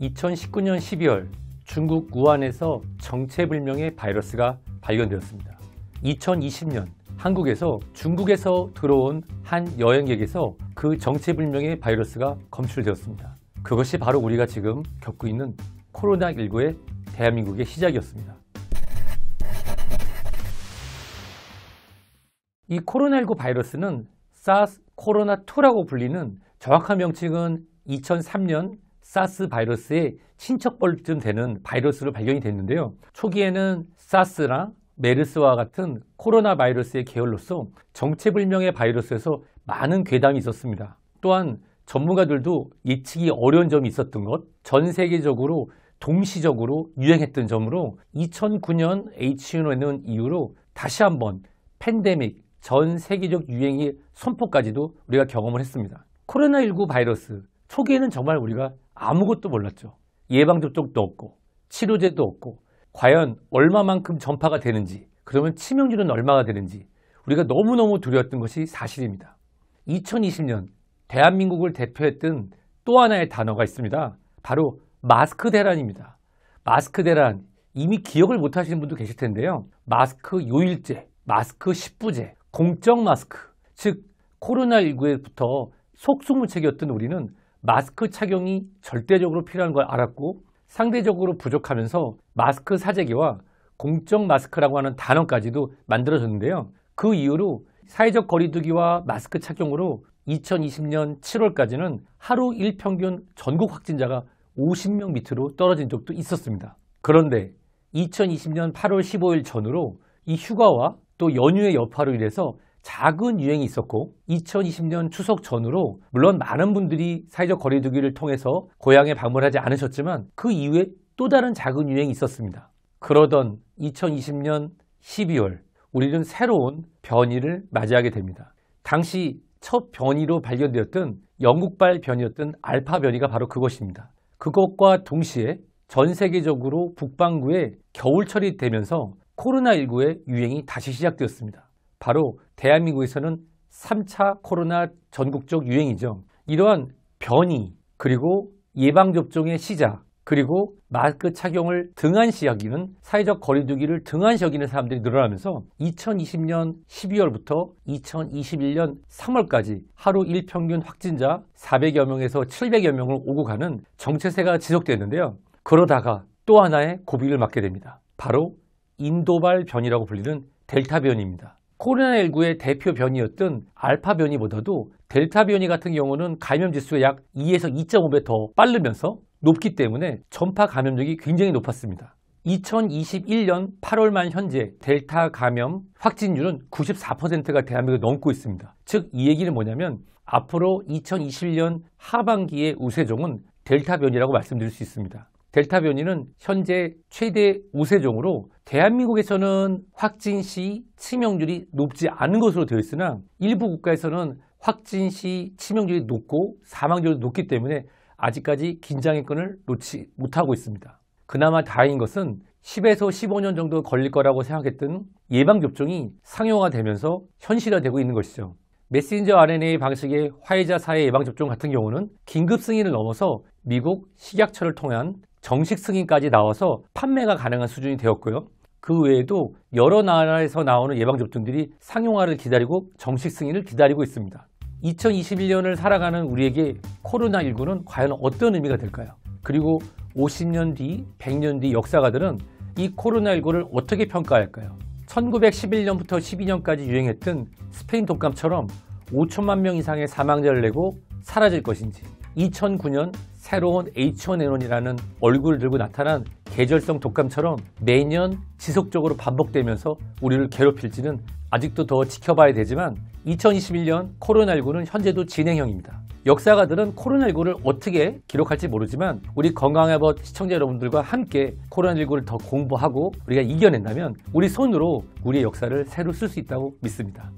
2019년 12월 중국 우한에서 정체불명의 바이러스가 발견되었습니다. 2020년 한국에서 중국에서 들어온 한 여행객에서 그 정체불명의 바이러스가 검출되었습니다. 그것이 바로 우리가 지금 겪고 있는 코로나19의 대한민국의 시작이었습니다. 이 코로나19 바이러스는 SARS 코로나2라고 불리는 정확한 명칭은 2003년 사스 바이러스의 친척벌쯤 되는 바이러스로 발견이 됐는데요. 초기에는 사스나 메르스와 같은 코로나 바이러스의 계열로서 정체불명의 바이러스에서 많은 괴담이 있었습니다. 또한 전문가들도 예측이 어려운 점이 있었던 것, 전 세계적으로 동시적으로 유행했던 점으로 2009년 H1N1 이후로 다시 한번 팬데믹, 전 세계적 유행의 선포까지도 우리가 경험을 했습니다. 코로나19 바이러스, 초기에는 정말 우리가 아무것도 몰랐죠. 예방접종도 없고 치료제도 없고 과연 얼마만큼 전파가 되는지 그러면 치명률은 얼마가 되는지 우리가 너무너무 두려웠던 것이 사실입니다. 2020년 대한민국을 대표했던 또 하나의 단어가 있습니다. 바로 마스크 대란입니다. 마스크 대란 이미 기억을 못 하시는 분도 계실 텐데요. 마스크 요일제, 마스크 10부제, 공적 마스크 즉 코로나19부터 에 속수무책이었던 우리는 마스크 착용이 절대적으로 필요한 걸 알았고 상대적으로 부족하면서 마스크 사재기와 공적 마스크라고 하는 단어까지도 만들어졌는데요. 그 이후로 사회적 거리두기와 마스크 착용으로 2020년 7월까지는 하루 일평균 전국 확진자가 50명 밑으로 떨어진 적도 있었습니다. 그런데 2020년 8월 15일 전후로 이 휴가와 또 연휴의 여파로 인해서 작은 유행이 있었고 2020년 추석 전으로 물론 많은 분들이 사회적 거리두기를 통해서 고향에 방문하지 않으셨지만 그 이후에 또 다른 작은 유행이 있었습니다. 그러던 2020년 12월 우리는 새로운 변이를 맞이하게 됩니다. 당시 첫 변이로 발견되었던 영국발 변이였던 알파 변이가 바로 그것입니다. 그것과 동시에 전 세계적으로 북반구에 겨울철이 되면서 코로나19의 유행이 다시 시작되었습니다. 바로 대한민국에서는 3차 코로나 전국적 유행이죠. 이러한 변이 그리고 예방접종의 시작 그리고 마스크 착용을 등한시 하기는 사회적 거리두기를 등한시 하기는 사람들이 늘어나면서 2020년 12월부터 2021년 3월까지 하루 일평균 확진자 400여 명에서 700여 명을 오고 가는 정체세가 지속됐는데요. 그러다가 또 하나의 고비를 맞게 됩니다. 바로 인도발 변이라고 불리는 델타 변입니다. 코로나19의 대표 변이였던 알파 변이보다도 델타 변이 같은 경우는 감염 지수가 약 2에서 2.5배 더 빠르면서 높기 때문에 전파 감염력이 굉장히 높았습니다. 2021년 8월만 현재 델타 감염 확진율은 94%가 대한민국을 넘고 있습니다. 즉 이 얘기는 뭐냐면 앞으로 2021년 하반기의 우세종은 델타 변이라고 말씀드릴 수 있습니다. 델타 변이는 현재 최대 우세종으로 대한민국에서는 확진 시 치명률이 높지 않은 것으로 되어 있으나 일부 국가에서는 확진 시 치명률이 높고 사망률도 높기 때문에 아직까지 긴장의 끈을 놓지 못하고 있습니다. 그나마 다행인 것은 10에서 15년 정도 걸릴 거라고 생각했던 예방접종이 상용화되면서 현실화되고 있는 것이죠. 메신저 RNA 방식의 화이자 사의 예방접종 같은 경우는 긴급 승인을 넘어서 미국 식약처를 통한 정식 승인까지 나와서 판매가 가능한 수준이 되었고요. 그 외에도 여러 나라에서 나오는 예방접종들이 상용화를 기다리고 정식 승인을 기다리고 있습니다. 2021년을 살아가는 우리에게 코로나19는 과연 어떤 의미가 될까요? 그리고 50년 뒤, 100년 뒤 역사가들은 이 코로나19를 어떻게 평가할까요? 1911년부터 12년까지 유행했던 스페인 독감처럼 5천만 명 이상의 사망자를 내고 사라질 것인지 2009년 새로운 H1N1이라는 얼굴을 들고 나타난 계절성 독감처럼 매년 지속적으로 반복되면서 우리를 괴롭힐지는 아직도 더 지켜봐야 되지만 2021년 코로나19는 현재도 진행형입니다. 역사가들은 코로나19를 어떻게 기록할지 모르지만 우리 건강해벗 시청자 여러분들과 함께 코로나19를 더 공부하고 우리가 이겨낸다면 우리 손으로 우리의 역사를 새로 쓸 수 있다고 믿습니다.